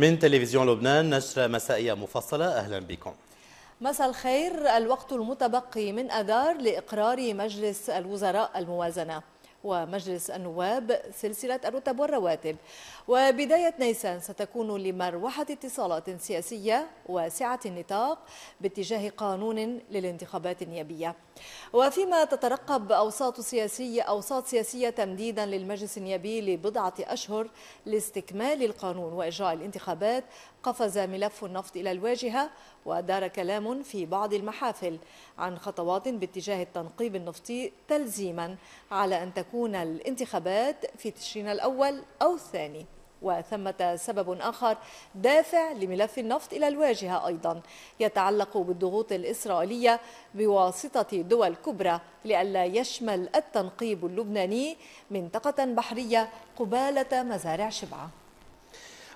من تلفزيون لبنان نشرة مسائية مفصلة أهلا بكم مساء الخير الوقت المتبقي من أذار لإقرار مجلس الوزراء الموازنة ومجلس النواب سلسلة الرتب والرواتب وبداية نيسان ستكون لمروحة اتصالات سياسية واسعة النطاق باتجاه قانون للانتخابات النيابية وفيما تترقب أوساط سياسية أوساط سياسية تمديدا للمجلس النيابي لبضعة أشهر لاستكمال القانون وإجراء الانتخابات قفز ملف النفط إلى الواجهة ودار كلام في بعض المحافل عن خطوات باتجاه التنقيب النفطي تلزيما على أن تكون الانتخابات في تشرين الأول أو الثاني وثمة سبب آخر دافع لملف النفط إلى الواجهة أيضا يتعلق بالضغوط الإسرائيلية بواسطة دول كبرى لئلا يشمل التنقيب اللبناني منطقة بحرية قبالة مزارع شبعة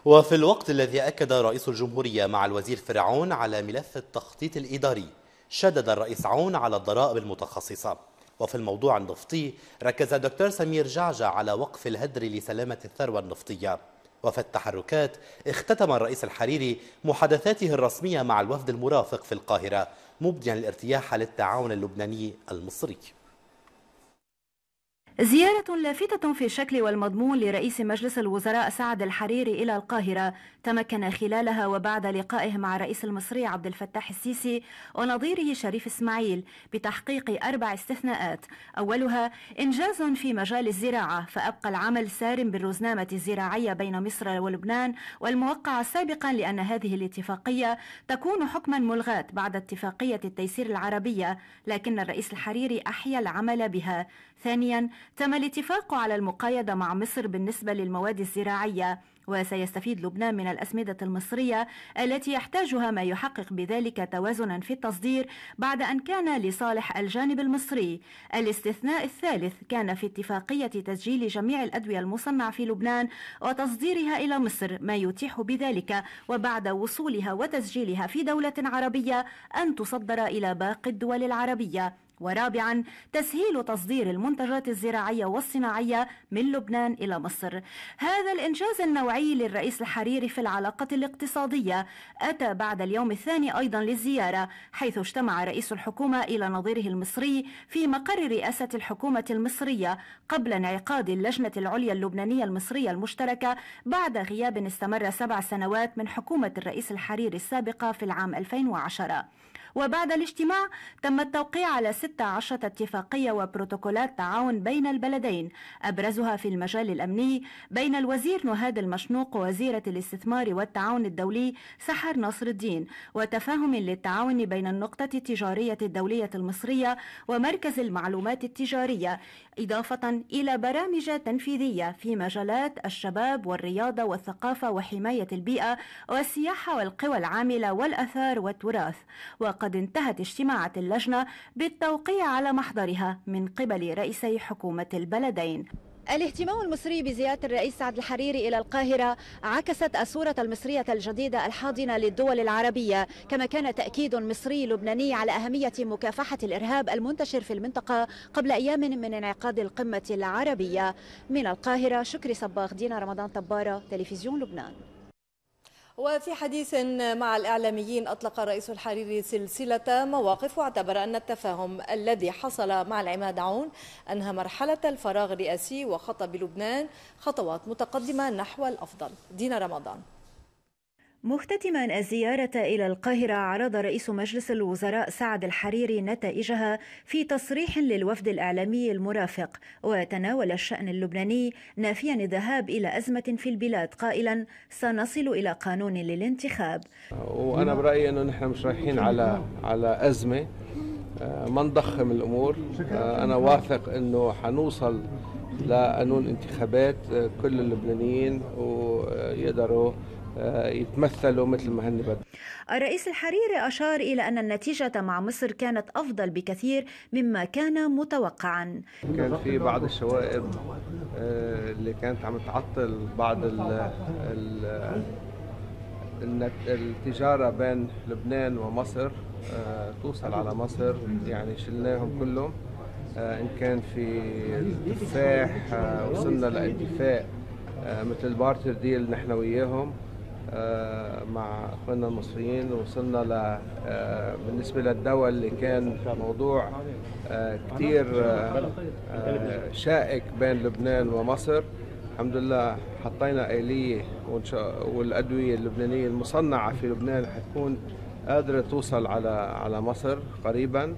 وفي الوقت الذي أكد رئيس الجمهورية مع الوزير فرعون على ملف التخطيط الإداري شدد الرئيس عون على الضرائب المتخصصة وفي الموضوع النفطي ركز الدكتور سمير جعجع على وقف الهدر لسلامة الثروة النفطية وفي التحركات اختتم الرئيس الحريري محادثاته الرسمية مع الوفد المرافق في القاهرة مبديا الارتياح للتعاون اللبناني المصري زيارة لافتة في الشكل والمضمون لرئيس مجلس الوزراء سعد الحريري إلى القاهرة تمكن خلالها وبعد لقائه مع رئيس المصري عبد الفتاح السيسي ونظيره شريف إسماعيل بتحقيق أربع استثناءات أولها إنجاز في مجال الزراعة فأبقى العمل سارم بالرزنامة الزراعية بين مصر ولبنان والموقع سابقا لأن هذه الاتفاقية تكون حكما ملغاة بعد اتفاقية التيسير العربية لكن الرئيس الحريري أحيا العمل بها ثانيا تم الاتفاق على المقايضة مع مصر بالنسبة للمواد الزراعية وسيستفيد لبنان من الأسمدة المصرية التي يحتاجها ما يحقق بذلك توازنا في التصدير بعد أن كان لصالح الجانب المصري الاستثناء الثالث كان في اتفاقية تسجيل جميع الأدوية المصنعة في لبنان وتصديرها إلى مصر ما يتيح بذلك وبعد وصولها وتسجيلها في دولة عربية أن تصدر إلى باقي الدول العربية ورابعا تسهيل تصدير المنتجات الزراعية والصناعية من لبنان إلى مصر هذا الإنجاز النوعي للرئيس الحريري في العلاقة الاقتصادية أتى بعد اليوم الثاني أيضا للزيارة حيث اجتمع رئيس الحكومة إلى نظيره المصري في مقر رئاسة الحكومة المصرية قبل انعقاد اللجنة العليا اللبنانية المصرية المشتركة بعد غياب استمر سبع سنوات من حكومة الرئيس الحريري السابقة في العام 2010 وبعد الاجتماع تم التوقيع على 16 اتفاقية وبروتوكولات تعاون بين البلدين أبرزها في المجال الأمني بين الوزير نهاد المشنوق وزيرة الاستثمار والتعاون الدولي سحر نصر الدين وتفاهم للتعاون بين النقطة التجارية الدولية المصرية ومركز المعلومات التجارية إضافة إلى برامج تنفيذية في مجالات الشباب والرياضة والثقافة وحماية البيئة والسياحة والقوى العاملة والأثار والتراث وقد انتهت اجتماعات اللجنة بالتوقيع التوقيع على محضرها من قبل رئيسي حكومة البلدين الاهتمام المصري بزيارة الرئيس سعد الحريري إلى القاهرة عكست الصورة المصرية الجديدة الحاضنة للدول العربية كما كان تأكيد مصري لبناني على أهمية مكافحة الإرهاب المنتشر في المنطقة قبل أيام من انعقاد القمة العربية من القاهرة شكري صباغ دينا رمضان طبارة تلفزيون لبنان وفي حديث مع الإعلاميين أطلق الرئيس الحريري سلسلة مواقف واعتبر أن التفاهم الذي حصل مع العماد عون أنهى مرحلة الفراغ الرئاسي وخطى بلبنان خطوات متقدمة نحو الأفضل دينا رمضان مختتما الزيارة إلى القاهرة عرض رئيس مجلس الوزراء سعد الحريري نتائجها في تصريح للوفد الإعلامي المرافق وتناول الشأن اللبناني نافيا الذهاب إلى أزمة في البلاد قائلا سنصل إلى قانون للانتخاب وأنا برأيي أنه نحن مش رايحين على على أزمة آه، ما نضخم الأمور آه، أنا واثق أنه حنوصل لقانون انتخابات آه، كل اللبنانيين ويقدروا آه، يتمثلوا مثل ما هن بدهم الرئيس الحريري أشار إلى أن النتيجة مع مصر كانت أفضل بكثير مما كان متوقعا كان في بعض الشوائب آه، اللي كانت عم تعطل بعض ال التجارة بين لبنان ومصر آه، توصل على مصر يعني شلناهم كلهم إن كان في التفاح وصلنا لاتفاق مثل البارتر ديل نحن وياهم آه، مع اخواننا المصريين وصلنا ل آه، بالنسبه للدواء اللي كان موضوع آه، كثير شائك بين لبنان ومصر الحمد لله حطينا آلية والأدوية اللبنانية المصنعة في لبنان حتكون قادرة توصل على على مصر قريبا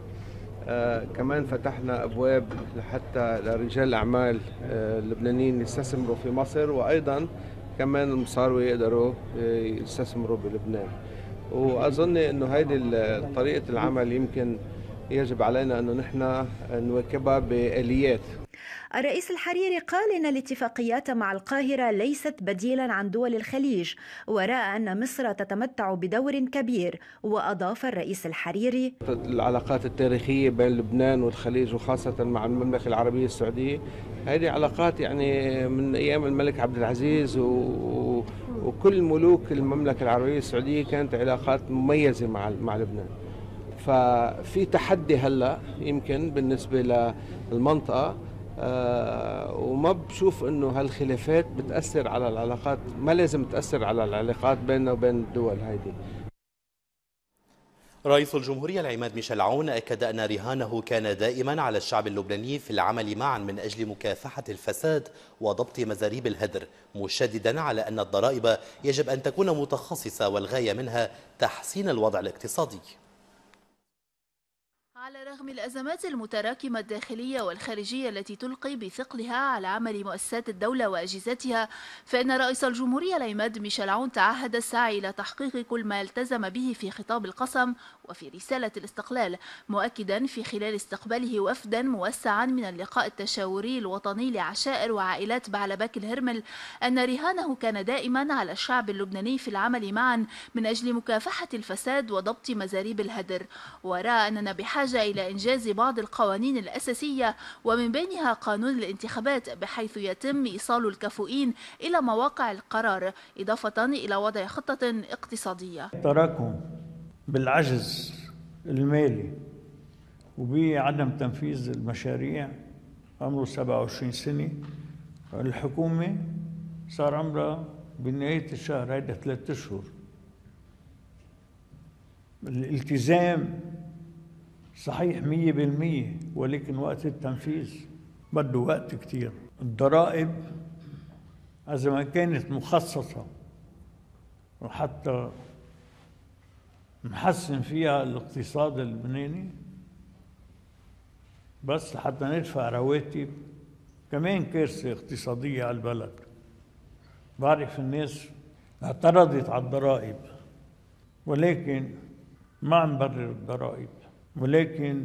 كمان فتحنا أبواب لحتى لرجال الأعمال اللبنانيين يستثمروا في مصر وأيضا كمان المصاروي يقدروا آه، يستثمروا بلبنان واظن انه هيدي طريقه العمل يمكن يجب علينا انه نحن نواكبها باليات الرئيس الحريري قال إن الاتفاقيات مع القاهرة ليست بديلا عن دول الخليج ورأى أن مصر تتمتع بدور كبير وأضاف الرئيس الحريري العلاقات التاريخية بين لبنان والخليج وخاصة مع المملكة العربية السعودية هذه علاقات يعني من أيام الملك عبد العزيز و... وكل ملوك المملكة العربية السعودية كانت علاقات مميزة مع مع لبنان ففي تحدي هلا يمكن بالنسبة للمنطقة آه، وما بشوف انه هالخلافات بتاثر على العلاقات ما لازم تاثر على العلاقات بيننا وبين الدول هيدي رئيس الجمهورية العماد ميشيل عون أكد أن رهانه كان دائما على الشعب اللبناني في العمل معا من أجل مكافحة الفساد وضبط مزاريب الهدر مشددا على أن الضرائب يجب أن تكون متخصصة والغاية منها تحسين الوضع الاقتصادي على رغم الأزمات المتراكمة الداخلية والخارجية التي تلقي بثقلها على عمل مؤسسات الدولة وأجهزتها فإن رئيس الجمهورية العماد ميشيل عون تعهد السعي إلى تحقيق كل ما التزم به في خطاب القسم وفي رسالة الاستقلال مؤكدا في خلال استقباله وفدا موسعا من اللقاء التشاوري الوطني لعشائر وعائلات بعلبك الهرمل أن رهانه كان دائما على الشعب اللبناني في العمل معا من أجل مكافحة الفساد وضبط مزاريب الهدر ورأى أننا بحاجة إلى إنجاز بعض القوانين الأساسية ومن بينها قانون الانتخابات بحيث يتم إيصال الكفؤين إلى مواقع القرار إضافة إلى وضع خطة اقتصادية تراكم بالعجز المالي وبعدم تنفيذ المشاريع عمره 27 سنة الحكومة صار عمرها بنهاية الشهر هيدا ثلاثة أشهر الالتزام صحيح مية بالمية ولكن وقت التنفيذ بده وقت كتير الضرائب إذا ما كانت مخصصة وحتى نحسن فيها الاقتصاد اللبناني بس لحتى ندفع رواتب كمان كارثة اقتصادية على البلد بعرف الناس اعترضت على الضرائب ولكن ما عم برر الضرائب ولكن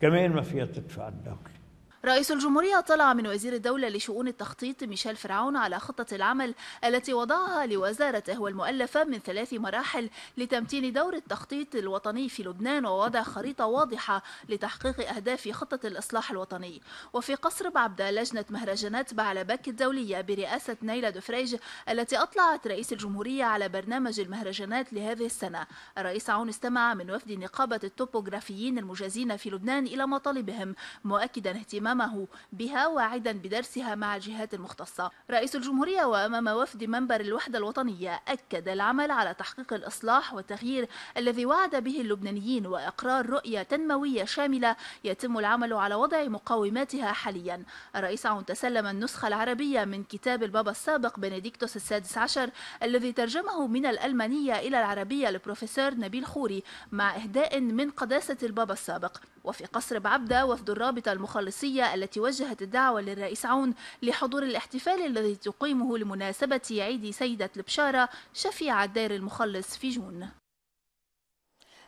كمان ما فيها تدفع الدولة رئيس الجمهورية اطلع من وزير الدولة لشؤون التخطيط ميشيل فرعون على خطة العمل التي وضعها لوزارته والمؤلفة من ثلاث مراحل لتمتين دور التخطيط الوطني في لبنان ووضع خريطة واضحة لتحقيق أهداف خطة الإصلاح الوطني وفي قصر بعبدة لجنة مهرجانات بعلبك الدولية برئاسة نيلة دفريج التي أطلعت رئيس الجمهورية على برنامج المهرجانات لهذه السنة الرئيس عون استمع من وفد نقابة التوبوغرافيين المجازين في لبنان إلى مطالبهم مؤكدا اهتمام أمامه بها واعدا بدرسها مع الجهات المختصة رئيس الجمهورية وأمام وفد منبر الوحدة الوطنية أكد العمل على تحقيق الإصلاح والتغيير الذي وعد به اللبنانيين وإقرار رؤية تنموية شاملة يتم العمل على وضع مقوماتها حاليا الرئيس عون تسلم النسخة العربية من كتاب البابا السابق بنديكتوس السادس عشر الذي ترجمه من الألمانية إلى العربية البروفيسور نبيل خوري مع إهداء من قداسة البابا السابق وفي قصر بعبدة وفد الرابطة المخلصية التي وجهت الدعوة للرئيس عون لحضور الاحتفال الذي تقيمه لمناسبة عيد سيدة البشارة شفيع الدير المخلص في جون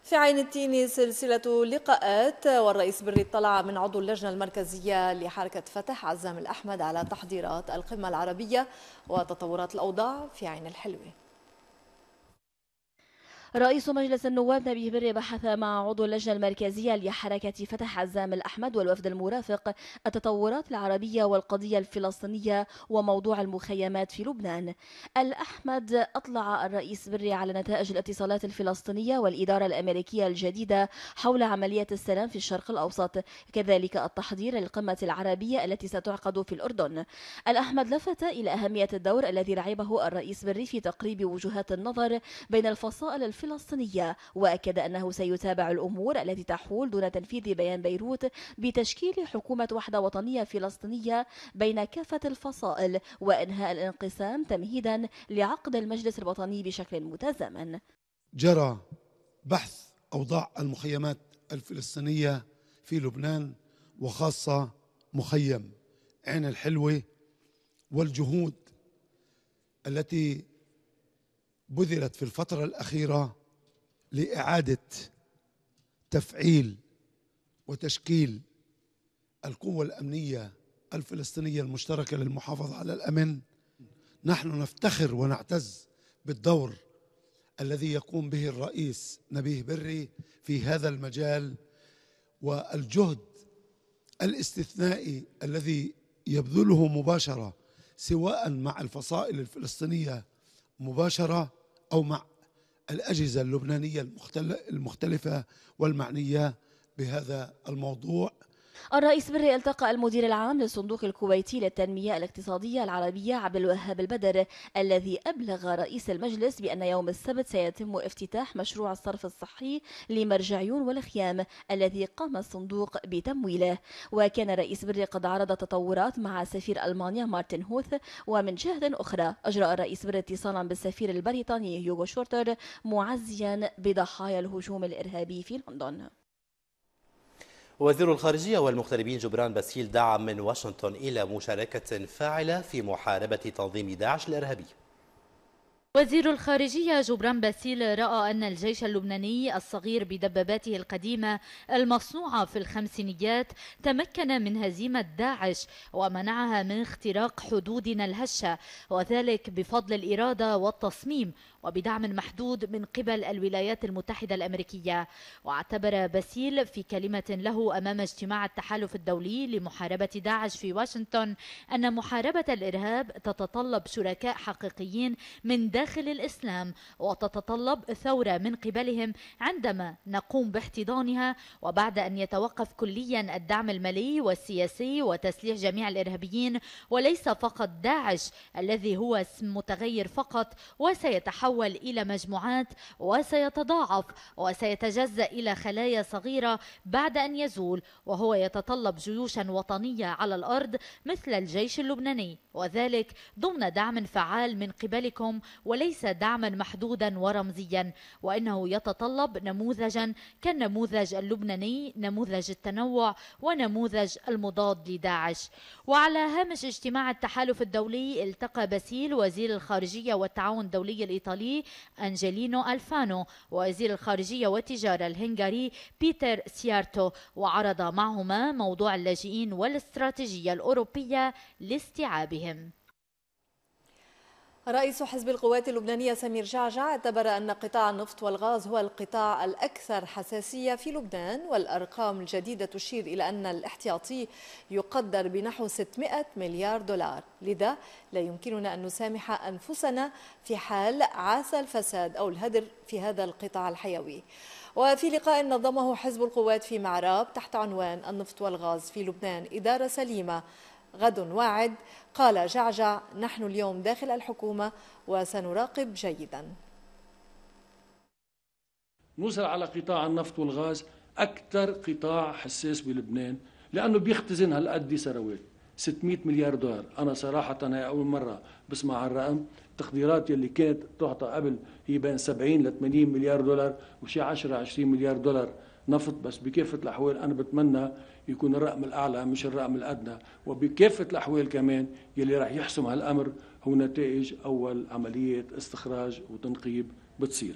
في عين التين سلسلة لقاءات والرئيس بري اطلع من عضو اللجنة المركزية لحركة فتح عزام الأحمد على تحضيرات القمة العربية وتطورات الأوضاع في عين الحلوة رئيس مجلس النواب نبيه بري بحث مع عضو اللجنة المركزية لحركة فتح عزام الأحمد والوفد المرافق التطورات العربية والقضية الفلسطينية وموضوع المخيمات في لبنان الأحمد أطلع الرئيس بري على نتائج الاتصالات الفلسطينية والإدارة الأمريكية الجديدة حول عملية السلام في الشرق الأوسط كذلك التحضير للقمة العربية التي ستعقد في الأردن الأحمد لفت إلى أهمية الدور الذي لعبه الرئيس بري في تقريب وجهات النظر بين الفصائل الفلسطينية الفلسطينية وأكد أنه سيتابع الأمور التي تحول دون تنفيذ بيان بيروت بتشكيل حكومة وحدة وطنية فلسطينية بين كافة الفصائل وإنهاء الانقسام تمهيدا لعقد المجلس الوطني بشكل متزامن جرى بحث أوضاع المخيمات الفلسطينية في لبنان وخاصة مخيم عين الحلوة والجهود التي بذلت في الفترة الأخيرة لإعادة تفعيل وتشكيل القوة الأمنية الفلسطينية المشتركة للمحافظة على الأمن نحن نفتخر ونعتز بالدور الذي يقوم به الرئيس نبيه بري في هذا المجال والجهد الاستثنائي الذي يبذله مباشره سواء مع الفصائل الفلسطينيه مباشره أو مع الأجهزة اللبنانية المختلفة والمعنية بهذا الموضوع الرئيس بري التقى المدير العام للصندوق الكويتي للتنمية الاقتصادية العربية عبد الوهاب البدر الذي أبلغ رئيس المجلس بأن يوم السبت سيتم افتتاح مشروع الصرف الصحي لمرجعيون والخيام الذي قام الصندوق بتمويله وكان رئيس بري قد عرض تطورات مع سفير ألمانيا مارتن هوث ومن جهة أخرى أجرى الرئيس بري اتصالا بالسفير البريطاني يوغو شورتر معزيا بضحايا الهجوم الإرهابي في لندن وزير الخارجية والمغتربين جبران باسيل دعا من واشنطن إلى مشاركة فاعلة في محاربة تنظيم داعش الإرهابي وزير الخارجية جبران باسيل رأى أن الجيش اللبناني الصغير بدباباته القديمة المصنوعة في الخمسينيات تمكن من هزيمة داعش ومنعها من اختراق حدودنا الهشة وذلك بفضل الإرادة والتصميم وبدعم محدود من قبل الولايات المتحدة الأمريكية واعتبر باسيل في كلمة له أمام اجتماع التحالف الدولي لمحاربة داعش في واشنطن أن محاربة الإرهاب تتطلب شركاء حقيقيين من داخل الإسلام وتتطلب ثورة من قبلهم عندما نقوم باحتضانها وبعد أن يتوقف كليا الدعم المالي والسياسي وتسليح جميع الإرهابيين وليس فقط داعش الذي هو اسم متغير فقط وسيتحول سيتحول إلى مجموعات وسيتضاعف وسيتجزأ إلى خلايا صغيرة بعد أن يزول وهو يتطلب جيوشا وطنية على الأرض مثل الجيش اللبناني وذلك ضمن دعم فعال من قبلكم وليس دعما محدودا ورمزيا وإنه يتطلب نموذجا كالنموذج اللبناني نموذج التنوع ونموذج المضاد لداعش وعلى هامش اجتماع التحالف الدولي التقى باسيل وزير الخارجية والتعاون الدولي الإيطالي الإيطالي أنجلينو ألفانو ووزير الخارجية والتجارة الهنغاري بيتر سيارتو وعرض معهما موضوع اللاجئين والاستراتيجية الأوروبية لاستيعابهم رئيس حزب القوات اللبنانية سمير جعجع اعتبر أن قطاع النفط والغاز هو القطاع الأكثر حساسية في لبنان والأرقام الجديدة تشير إلى أن الاحتياطي يقدر بنحو 600 مليار دولار لذا لا يمكننا أن نسامح أنفسنا في حال عاس الفساد أو الهدر في هذا القطاع الحيوي وفي لقاء نظمه حزب القوات في معراب تحت عنوان النفط والغاز في لبنان إدارة سليمة غد واعد قال جعجع نحن اليوم داخل الحكومة وسنراقب جيدا نوصل على قطاع النفط والغاز أكثر قطاع حساس بلبنان لأنه بيختزن هالقد ثروات 600 مليار دولار أنا صراحة هي أول مرة بسمع هالرقم التقديرات يلي كانت تعطى قبل هي بين 70 ل 80 مليار دولار وشي 10 20 مليار دولار نفط بس بكافة الأحوال أنا بتمنى يكون الرقم الأعلى مش الرقم الأدنى وبكافة الأحوال كمان يلي راح يحسم هالأمر هو نتائج أول عملية استخراج وتنقيب بتصير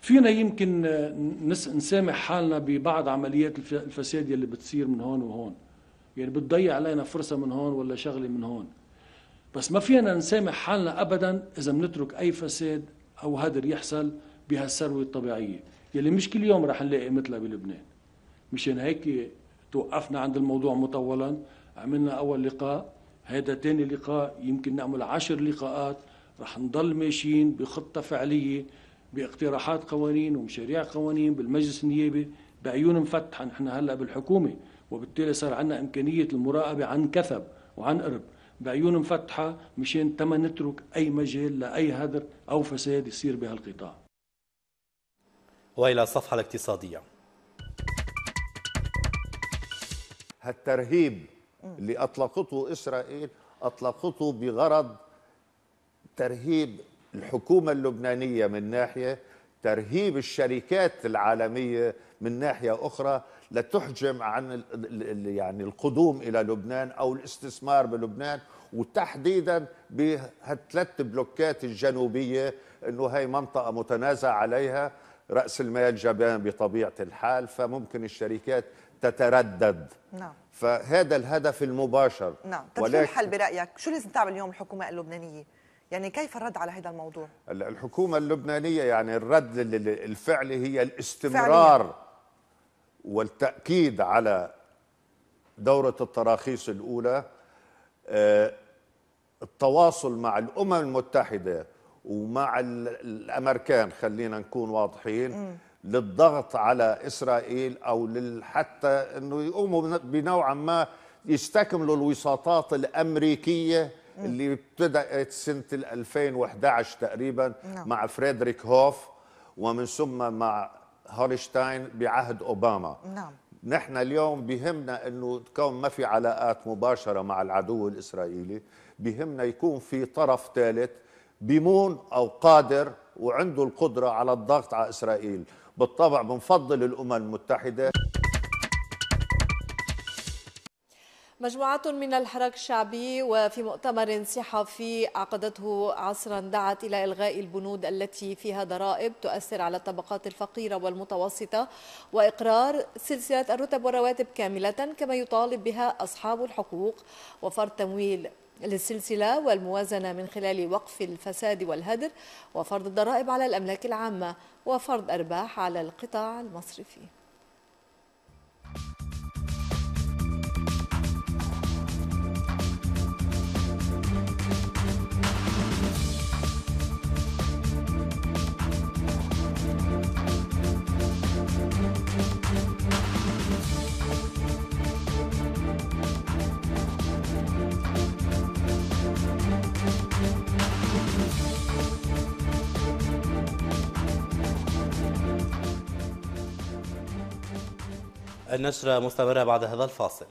فينا يمكن نسامح حالنا ببعض عمليات الفساد يلي بتصير من هون وهون يعني بتضيع علينا فرصة من هون ولا شغلة من هون بس ما فينا نسامح حالنا أبدا إذا بنترك أي فساد أو هدر يحصل بهالثروة الطبيعية يلي مش كل يوم رح نلاقي مثلها بلبنان مشان هيك توقفنا عند الموضوع مطولا عملنا أول لقاء هذا تاني لقاء يمكن نعمل عشر لقاءات رح نضل ماشيين بخطة فعلية باقتراحات قوانين ومشاريع قوانين بالمجلس النيابي بعيون مفتحة نحن هلا بالحكومة وبالتالي صار عندنا إمكانية المراقبة عن كثب وعن قرب بعيون مفتحة مشان تما نترك أي مجال لأي هدر أو فساد يصير بهالقطاع والى الصفحه الاقتصاديه هالترهيب اللي اطلقته اسرائيل اطلقته بغرض ترهيب الحكومه اللبنانيه من ناحيه ترهيب الشركات العالميه من ناحيه اخرى لتحجم عن يعني القدوم الى لبنان او الاستثمار بلبنان وتحديدا بهالثلاث بلوكات الجنوبيه انه هي منطقه متنازع عليها رأس المال جبان بطبيعة الحال فممكن الشركات تتردد نعم فهذا الهدف المباشر نعم طيب ولكن... شو الحل برأيك؟ شو لازم تعمل اليوم الحكومة اللبنانية؟ يعني كيف الرد على هذا الموضوع؟ الحكومة اللبنانية يعني الرد الفعلي هي الاستمرار والتأكيد على دورة التراخيص الأولى آه، التواصل مع الأمم المتحدة ومع الامريكان خلينا نكون واضحين م. للضغط على اسرائيل او حتى انه يقوموا بنوعا ما يستكملوا الوساطات الامريكيه م. اللي ابتدات سنه 2011 تقريبا نعم. مع فريدريك هوف ومن ثم مع هولشتاين بعهد اوباما نعم نحن اليوم بهمنا انه كون ما في علاقات مباشره مع العدو الاسرائيلي بهمنا يكون في طرف ثالث بيمون أو قادر وعنده القدرة على الضغط على إسرائيل بالطبع بنفضل الأمم المتحدة مجموعة من الحراك الشعبي وفي مؤتمر صحفي عقدته عصرا دعت إلى إلغاء البنود التي فيها ضرائب تؤثر على الطبقات الفقيرة والمتوسطة وإقرار سلسلة الرتب والرواتب كاملة كما يطالب بها أصحاب الحقوق وفرض تمويل للسلسلة والموازنة من خلال وقف الفساد والهدر وفرض الضرائب على الأملاك العامة وفرض أرباح على القطاع المصرفي النشرة مستمرة بعد هذا الفاصل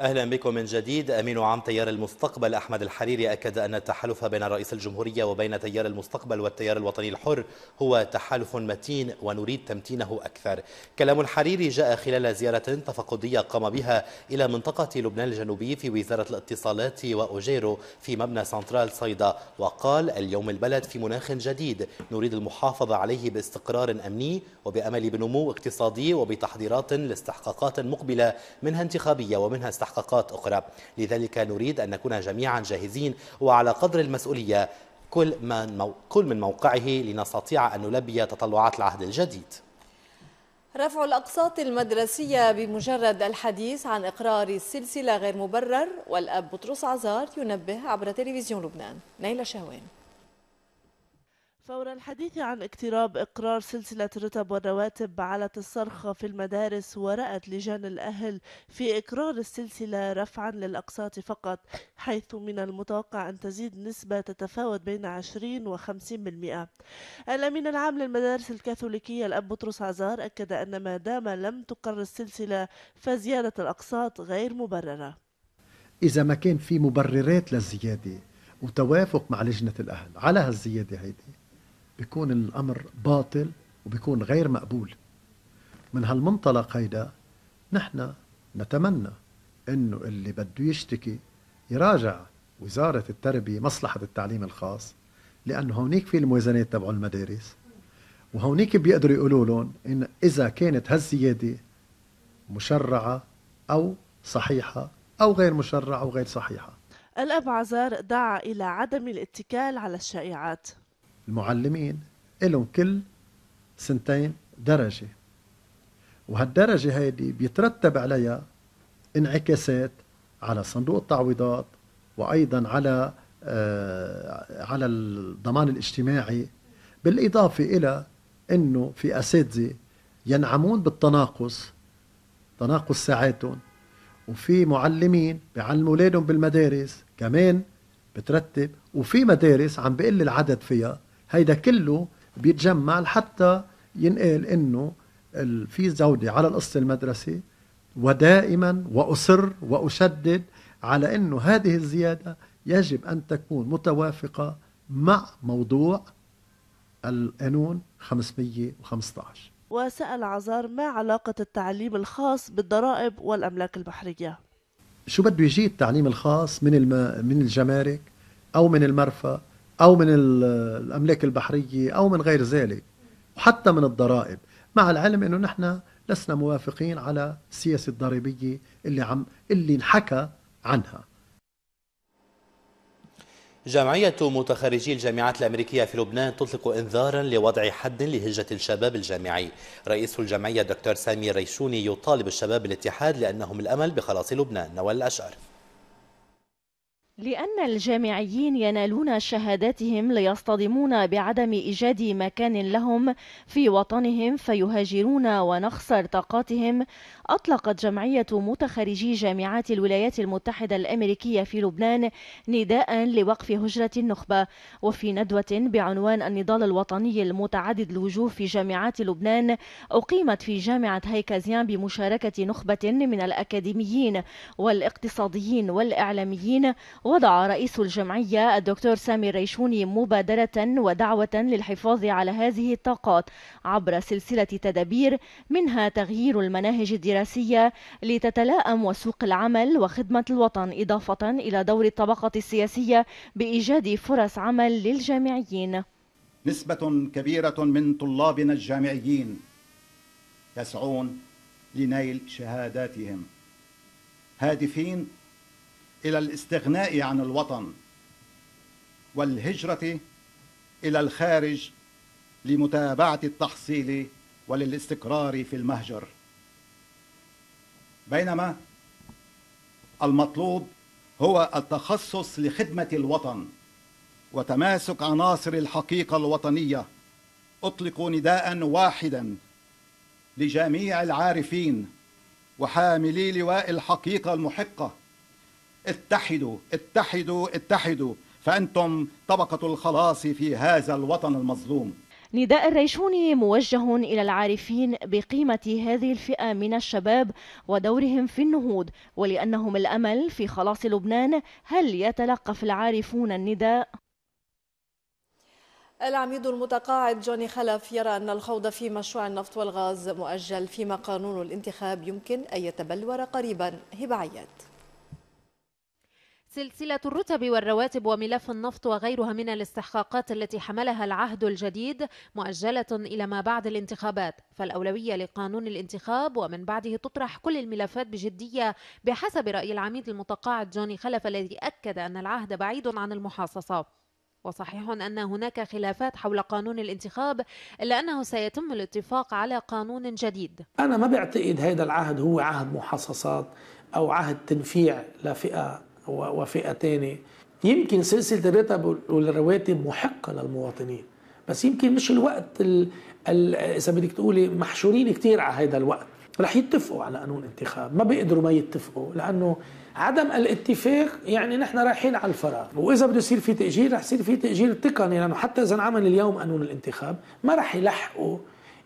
أهلا بكم من جديد أمين عام تيار المستقبل أحمد الحريري أكد أن التحالف بين رئيس الجمهورية وبين تيار المستقبل والتيار الوطني الحر هو تحالف متين ونريد تمتينه أكثر كلام الحريري جاء خلال زيارة تفقدية قام بها إلى منطقة لبنان الجنوبي في وزارة الاتصالات وأوجيرو في مبنى سنترال صيدا وقال اليوم البلد في مناخ جديد نريد المحافظة عليه باستقرار أمني وبأمل بنمو اقتصادي وبتحضيرات لاستحقاقات مقبلة منها انتخابية ومنها استحقاقات مستحققات أخرى لذلك نريد أن نكون جميعا جاهزين وعلى قدر المسؤولية كل من, كل من موقعه لنستطيع أن نلبي تطلعات العهد الجديد رفع الأقساط المدرسية بمجرد الحديث عن إقرار السلسلة غير مبرر والأب بطرس عزار ينبه عبر تلفزيون لبنان نيلة شهوان فور الحديث عن اقتراب إقرار سلسلة الرتب والرواتب علت الصرخة في المدارس ورأت لجان الأهل في إقرار السلسلة رفعا للأقساط فقط حيث من المتوقع أن تزيد نسبة تتفاوت بين 20 و 50% الأمين العام للمدارس الكاثوليكية الأب بطرس عزار أكد أن ما دام لم تقر السلسلة فزيادة الأقساط غير مبررة إذا ما كان في مبررات للزيادة وتوافق مع لجنة الأهل على هالزيادة هيدي بيكون الأمر باطل وبيكون غير مقبول من هالمنطلق هيدا نحن نتمنى أنه اللي بده يشتكي يراجع وزارة التربية مصلحة التعليم الخاص لأنه هونيك في الموازنات تبع المدارس وهونيك بيقدروا يقولوا لهم إن إذا كانت هالزيادة مشرعة أو صحيحة أو غير مشرعة أو غير صحيحة الأب عزار دعا إلى عدم الاتكال على الشائعات المعلمين لهم كل سنتين درجة وهالدرجة هيدي بيترتب عليها انعكاسات على صندوق التعويضات وأيضا على آه على الضمان الاجتماعي بالإضافة إلى أنه في أساتذة ينعمون بالتناقص تناقص ساعاتهم وفي معلمين بيعلموا اولادهم بالمدارس كمان بترتب وفي مدارس عم بقل العدد فيها هيدا كله بيتجمع لحتى ينقال انه في زودة على القصة المدرسي ودائما وأصر وأشدد على انه هذه الزيادة يجب أن تكون متوافقة مع موضوع القانون 515 وسأل عزار ما علاقة التعليم الخاص بالضرائب والأملاك البحرية شو بده يجي التعليم الخاص من الم... من الجمارك أو من المرفأ أو من الأملاك البحرية أو من غير ذلك وحتى من الضرائب مع العلم أنه نحن لسنا موافقين على السياسة الضريبية اللي عم اللي انحكى عنها جمعية متخرجي الجامعات الأمريكية في لبنان تطلق إنذارا لوضع حد لهجة الشباب الجامعي رئيس الجمعية دكتور سامي ريشوني يطالب الشباب الاتحاد لأنهم الأمل بخلاص لبنان نوال الأشقر لأن الجامعيين ينالون شهاداتهم ليصطدمون بعدم إيجاد مكان لهم في وطنهم فيهاجرون ونخسر طاقاتهم أطلقت جمعية متخرجي جامعات الولايات المتحدة الأمريكية في لبنان نداء لوقف هجرة النخبة وفي ندوة بعنوان النضال الوطني المتعدد الوجوه في جامعات لبنان أقيمت في جامعة هيكازيان بمشاركة نخبة من الأكاديميين والاقتصاديين والإعلاميين وضع رئيس الجمعية الدكتور سامي الريشوني مبادرة ودعوة للحفاظ على هذه الطاقات عبر سلسلة تدابير منها تغيير المناهج الدراسية لتتلائم وسوق العمل وخدمة الوطن إضافة إلى دور الطبقة السياسية بإيجاد فرص عمل للجامعيين نسبة كبيرة من طلابنا الجامعيين يسعون لنيل شهاداتهم هادفين إلى الاستغناء عن الوطن والهجرة إلى الخارج لمتابعة التحصيل وللاستقرار في المهجر بينما المطلوب هو التخصص لخدمة الوطن وتماسك عناصر الحقيقة الوطنية أطلق نداء واحدا لجميع العارفين وحاملي لواء الحقيقة المحقة اتحدوا اتحدوا اتحدوا فأنتم طبقة الخلاص في هذا الوطن المظلوم نداء الريشوني موجه إلى العارفين بقيمة هذه الفئة من الشباب ودورهم في النهوض ولأنهم الأمل في خلاص لبنان هل يتلقف العارفون النداء؟ العميد المتقاعد جوني خلف يرى أن الخوض في مشروع النفط والغاز مؤجل فيما قانون الانتخاب يمكن أن يتبلور قريبا هبعيات عياد سلسلة الرتب والرواتب وملف النفط وغيرها من الاستحقاقات التي حملها العهد الجديد مؤجلة إلى ما بعد الانتخابات، فالأولوية لقانون الانتخاب ومن بعده تطرح كل الملفات بجدية بحسب رأي العميد المتقاعد جوني خلف الذي أكد أن العهد بعيد عن المحاصصة. وصحيح أن هناك خلافات حول قانون الانتخاب إلا أنه سيتم الاتفاق على قانون جديد أنا ما بعتقد هذا العهد هو عهد محاصصات أو عهد تنفيع لفئة وفئه تاني يمكن سلسله الراتب والرواتب محقه للمواطنين بس يمكن مش الوقت اذا بدك تقولي محشورين كثير على هذا الوقت رح يتفقوا على قانون انتخاب ما بيقدروا ما يتفقوا لانه عدم الاتفاق يعني نحن رايحين على الفراغ واذا بده يصير في تاجيل رح يصير في تاجيل تقني لانه حتى اذا انعمل اليوم قانون الانتخاب ما رح يلحقوا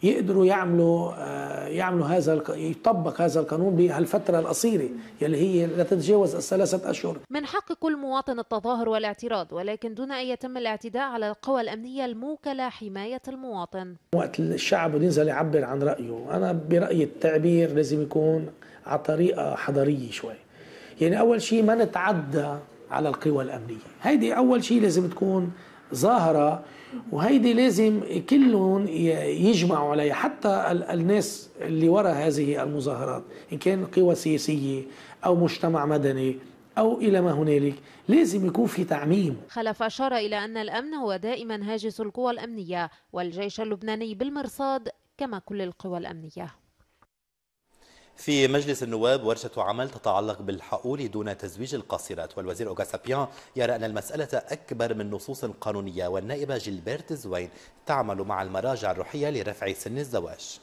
يقدروا يعملوا آه، يعملوا هذا يطبق هذا القانون بهالفتره القصيره يلي هي لا تتجاوز الثلاثه اشهر. من حق كل مواطن التظاهر والاعتراض ولكن دون ان يتم الاعتداء على القوى الامنيه الموكله حمايه المواطن. وقت الشعب بده ينزل يعبر عن رايه، انا برايي التعبير لازم يكون على طريقه حضاريه شوي. يعني اول شيء ما نتعدى على القوى الامنيه، هيدي اول شيء لازم تكون ظاهره وهيدي لازم كلهم يجمعوا عليها حتى الناس اللي وراء هذه المظاهرات إن كان قوى سياسية أو مجتمع مدني أو إلى ما هنالك لازم يكون في تعميم خلف أشار إلى أن الأمن هو دائما هاجس القوى الأمنية والجيش اللبناني بالمرصاد كما كل القوى الأمنية في مجلس النواب ورشة عمل تتعلق بالحقول دون تزويج القاصرات والوزير أوغاستا بيان يرى أن المسألة أكبر من نصوص قانونية والنائبة جيلبرت زوين تعمل مع المراجع الروحية لرفع سن الزواج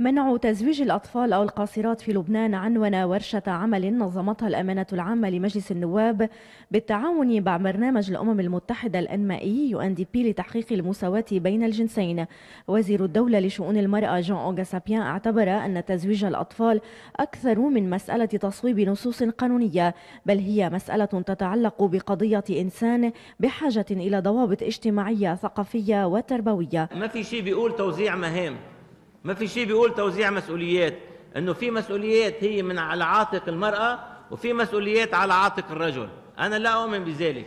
منع تزويج الأطفال أو القاصرات في لبنان عنون ورشة عمل نظمتها الأمانة العامة لمجلس النواب بالتعاون مع برنامج الأمم المتحدة الأنمائي UNDP لتحقيق المساواة بين الجنسين وزير الدولة لشؤون المرأة جان أوغا سابيان اعتبر أن تزويج الأطفال أكثر من مسألة تصويب نصوص قانونية بل هي مسألة تتعلق بقضية إنسان بحاجة إلى ضوابط اجتماعية ثقافية وتربوية ما في شيء بيقول توزيع مهام ما في شيء بيقول توزيع مسؤوليات انه في مسؤوليات هي من على عاتق المراه وفي مسؤوليات على عاتق الرجل انا لا اؤمن بذلك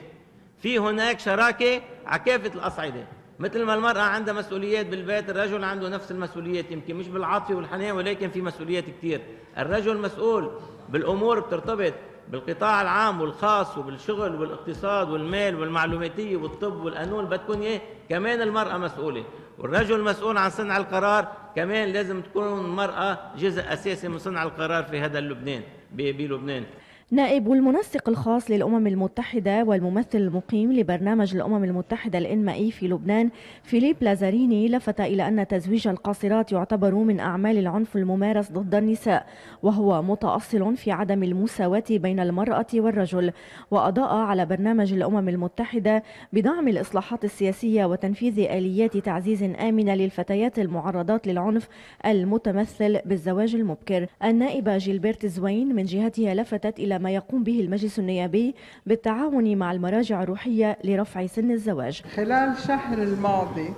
في هناك شراكه على كافه الاصعده مثل ما المراه عندها مسؤوليات بالبيت الرجل عنده نفس المسؤوليات يمكن مش بالعاطفه والحنان ولكن في مسؤوليات كثير الرجل مسؤول بالامور بترتبط بالقطاع العام والخاص وبالشغل والاقتصاد والمال والمعلوماتيه والطب والقانون بدكم ايه كمان المراه مسؤوله والرجل المسؤول عن صنع القرار كمان لازم تكون المرأة جزء أساسي من صنع القرار في هذا اللبنان بلبنان نائب المنسق الخاص للأمم المتحدة والممثل المقيم لبرنامج الأمم المتحدة الإنمائي في لبنان فيليب لازاريني لفت إلى أن تزويج القاصرات يعتبر من أعمال العنف الممارس ضد النساء وهو متأصل في عدم المساواة بين المرأة والرجل وأضاء على برنامج الأمم المتحدة بدعم الإصلاحات السياسية وتنفيذ آليات تعزيز آمنة للفتيات المعرضات للعنف المتمثل بالزواج المبكر النائبة جيلبرت زوين من جهتها لفتت إلى ما يقوم به المجلس النيابي بالتعاون مع المراجع الروحية لرفع سن الزواج خلال شهر الماضي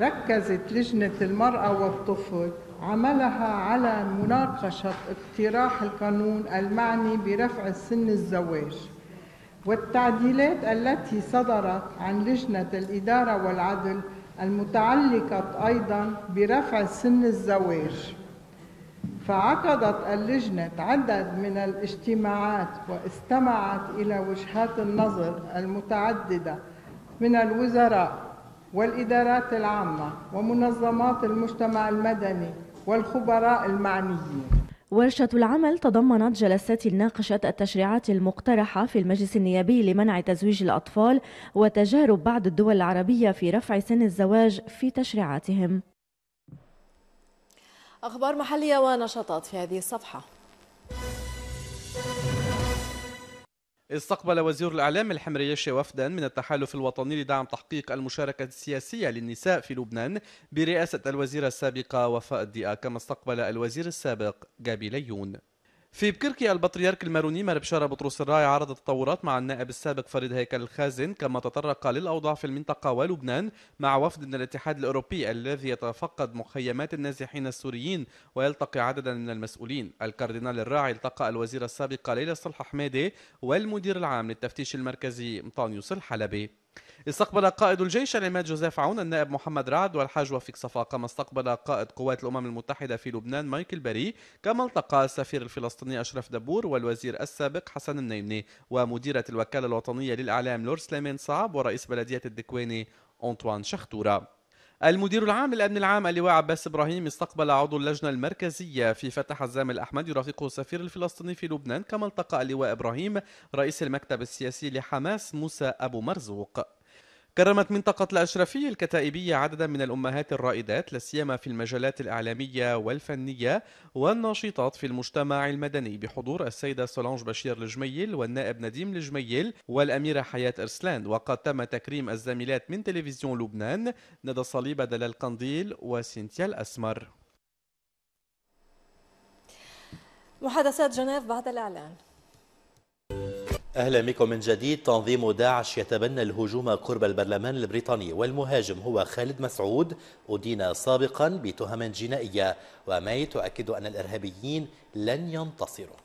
ركزت لجنة المرأة والطفل عملها على مناقشة اقتراح القانون المعني برفع سن الزواج والتعديلات التي صدرت عن لجنة الإدارة والعدل المتعلقة أيضا برفع سن الزواج فعقدت اللجنة عدد من الاجتماعات واستمعت إلى وجهات النظر المتعددة من الوزراء والإدارات العامة ومنظمات المجتمع المدني والخبراء المعنيين ورشة العمل تضمنت جلسات ناقشت التشريعات المقترحة في المجلس النيابي لمنع تزويج الأطفال وتجارب بعض الدول العربية في رفع سن الزواج في تشريعاتهم أخبار محلية ونشاطات في هذه الصفحة استقبل وزير الإعلام الحمريشي وفدا من التحالف الوطني لدعم تحقيق المشاركة السياسية للنساء في لبنان برئاسة الوزيرة السابقة وفاء الدئا كما استقبل الوزير السابق جابي ليون في بكركي البطريرك الماروني مار بشارة بطرس الراعي عرض التطورات مع النائب السابق فريد هيكل الخازن كما تطرق للأوضاع في المنطقة ولبنان مع وفد من الاتحاد الأوروبي الذي يتفقد مخيمات النازحين السوريين ويلتقي عددا من المسؤولين الكاردينال الراعي التقى الوزيرة السابقة ليلى صلح حميدي والمدير العام للتفتيش المركزي طانيوس الحلبي استقبل قائد الجيش العماد جوزيف عون النائب محمد رعد والحاج وفيق صفا كما استقبل قائد قوات الأمم المتحدة في لبنان مايكل بري كما التقى السفير الفلسطيني أشرف دبور والوزير السابق حسن النيمني ومديرة الوكالة الوطنية للإعلام لور سليمان صعب ورئيس بلدية الدكويني أنطوان شختورة المدير العام للأمن العام اللواء عباس إبراهيم استقبل عضو اللجنة المركزية في فتح حزام الأحمد يرافقه السفير الفلسطيني في لبنان كما التقى اللواء إبراهيم رئيس المكتب السياسي لحماس موسى أبو مرزوق كرمت منطقة الأشرفية الكتائبية عددا من الأمهات الرائدات لاسيما في المجالات الإعلامية والفنية والناشطات في المجتمع المدني بحضور السيدة سولانج بشير الجميل والنائب نديم الجميل والأميرة حياة إرسلان وقد تم تكريم الزميلات من تلفزيون لبنان ندى صليبة دلال قنديل وسينتيا الأسمر محادثات جنيف بعد الإعلان أهلا بكم من جديد تنظيم داعش يتبنى الهجوم قرب البرلمان البريطاني والمهاجم هو خالد مسعود أدين سابقا بتهم جنائية وماي تؤكد أن الإرهابيين لن ينتصروا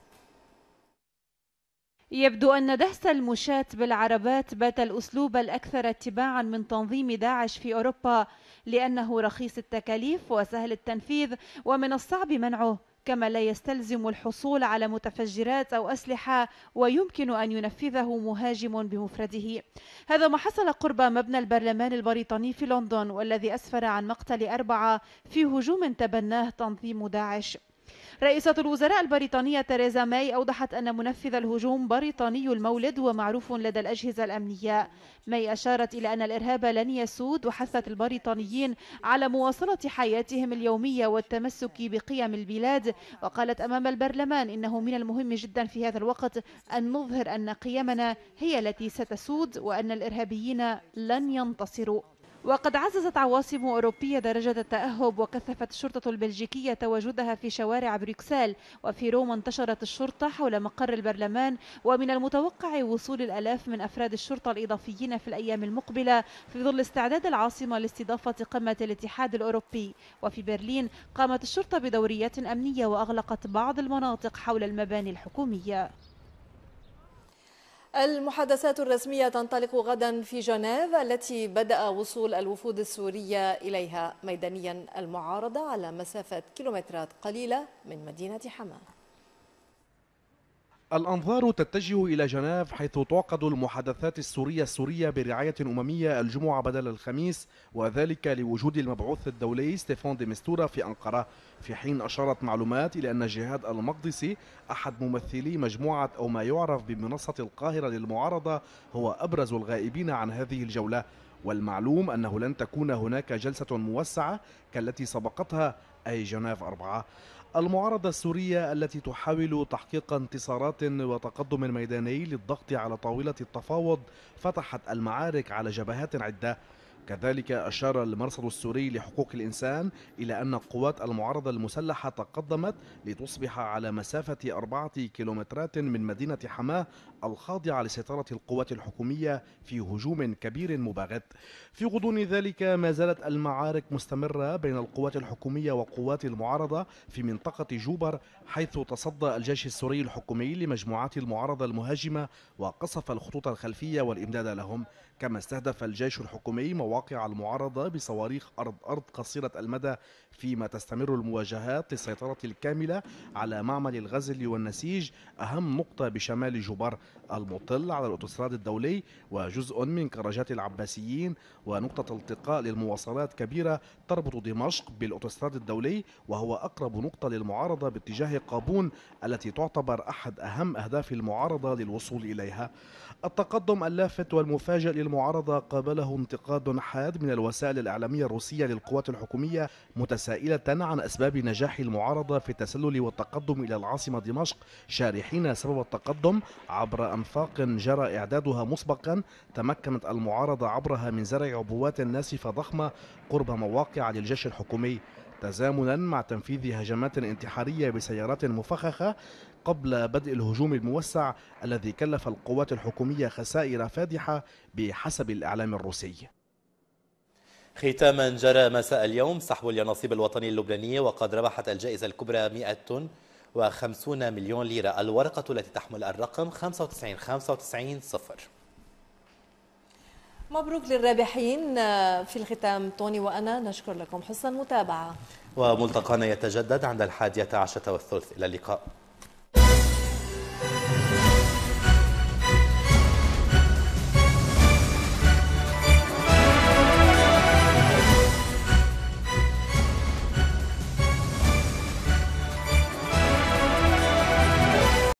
يبدو أن دهس المشاة بالعربات بات الأسلوب الأكثر اتباعا من تنظيم داعش في أوروبا لأنه رخيص التكاليف وسهل التنفيذ ومن الصعب منعه كما لا يستلزم الحصول على متفجرات أو أسلحة ويمكن أن ينفذه مهاجم بمفرده هذا ما حصل قرب مبنى البرلمان البريطاني في لندن والذي أسفر عن مقتل أربعة في هجوم تبناه تنظيم داعش رئيسة الوزراء البريطانية تيريزا ماي أوضحت أن منفذ الهجوم بريطاني المولد ومعروف لدى الأجهزة الأمنية ماي أشارت إلى أن الإرهاب لن يسود وحثت البريطانيين على مواصلة حياتهم اليومية والتمسك بقيم البلاد وقالت أمام البرلمان إنه من المهم جدا في هذا الوقت أن نظهر أن قيمنا هي التي ستسود وأن الإرهابيين لن ينتصروا وقد عززت عواصم أوروبية درجة التأهب وكثفت الشرطة البلجيكية تواجدها في شوارع بروكسل وفي روما انتشرت الشرطة حول مقر البرلمان ومن المتوقع وصول الألاف من أفراد الشرطة الإضافيين في الأيام المقبلة في ظل استعداد العاصمة لاستضافة قمة الاتحاد الأوروبي وفي برلين قامت الشرطة بدوريات أمنية وأغلقت بعض المناطق حول المباني الحكومية المحادثات الرسمية تنطلق غدا في جنيف التي بدأ وصول الوفود السورية إليها ميدانيا المعارضة على مسافة كيلومترات قليلة من مدينة حماه الأنظار تتجه إلى جنيف حيث تعقد المحادثات السورية السورية برعاية أممية الجمعة بدل الخميس وذلك لوجود المبعوث الدولي ستيفان دي مستورا في أنقرة في حين أشارت معلومات إلى أن جهاد المقدسي أحد ممثلي مجموعة أو ما يعرف بمنصة القاهرة للمعارضة هو أبرز الغائبين عن هذه الجولة والمعلوم أنه لن تكون هناك جلسة موسعة كالتي سبقتها أي جنيف أربعة المعارضة السورية التي تحاول تحقيق انتصارات وتقدم ميداني للضغط على طاولة التفاوض فتحت المعارك على جبهات عدة كذلك أشار المرصد السوري لحقوق الإنسان إلى أن قوات المعارضة المسلحة تقدمت لتصبح على مسافة أربعة كيلومترات من مدينة حماه الخاضعة لسيطرة القوات الحكومية في هجوم كبير مباغت في غضون ذلك ما زالت المعارك مستمرة بين القوات الحكومية وقوات المعارضة في منطقة جوبر حيث تصدى الجيش السوري الحكومي لمجموعات المعارضة المهاجمة وقصف الخطوط الخلفية والإمداد لهم كما استهدف الجيش الحكومي مواقع المعارضة بصواريخ أرض أرض قصيرة المدى فيما تستمر المواجهات للسيطرة الكاملة على معمل الغزل والنسيج أهم نقطة بشمال جبر المطل على الأوتوستراد الدولي وجزء من كراجات العباسيين ونقطة التقاء للمواصلات كبيرة تربط دمشق بالأوتوستراد الدولي وهو أقرب نقطة للمعارضة باتجاه قابون التي تعتبر أحد أهم أهداف المعارضة للوصول إليها التقدم اللافت والمفاجئ للمعارضة قابله انتقاد حاد من الوسائل الإعلامية الروسية للقوات الحكومية متسائلة عن أسباب نجاح المعارضة في التسلل والتقدم إلى العاصمة دمشق شارحين سبب التقدم عبر أنفاق جرى إعدادها مسبقا تمكنت المعارضة عبرها من زرع عبوات ناسفة ضخمة قرب مواقع للجيش الحكومي تزامنا مع تنفيذ هجمات انتحارية بسيارات مفخخة قبل بدء الهجوم الموسع الذي كلف القوات الحكومية خسائر فادحة بحسب الإعلام الروسي ختاما جرى مساء اليوم سحب اليانصيب الوطني اللبناني وقد ربحت الجائزة الكبرى 150 مليون ليرة الورقة التي تحمل الرقم 95 95 صفر مبروك للرابحين في الختام توني وأنا نشكر لكم حسن المتابعة وملتقانا يتجدد عند الحادية عشرة والثلث إلى اللقاء